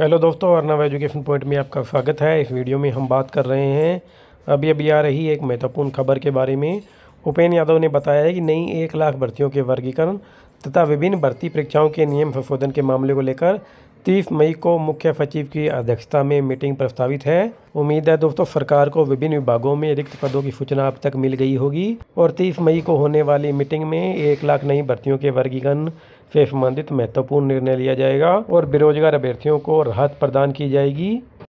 hello दोस्तों Arnav education point में आपका स्वागत है इस वीडियो में हम बात कर रहे हैं अभी अभी आ रही एक महत्वपूर्ण खबर के बारे में उपेन्द्र यादव ने बताया है कि नई एक लाख भर्तियों के वर्गीकरण तथा विभिन्न भर्ती परीक्षाओं के नियम संशोधन के मामले को लेकर तीस मई को मुख्य सचिव की अध्यक्षता में मीटिंग प्रस्तावित है उम्मीद है दोस्तों सरकार को विभिन्न विभागों में रिक्त पदों की सूचना अब तक मिल गई होगी और तीस मई को होने वाली मीटिंग में एक लाख नई भर्तियों के वर्गीकरण से संबंधित महत्वपूर्ण निर्णय लिया जाएगा और बेरोजगार अभ्यर्थियों को राहत प्रदान की जाएगी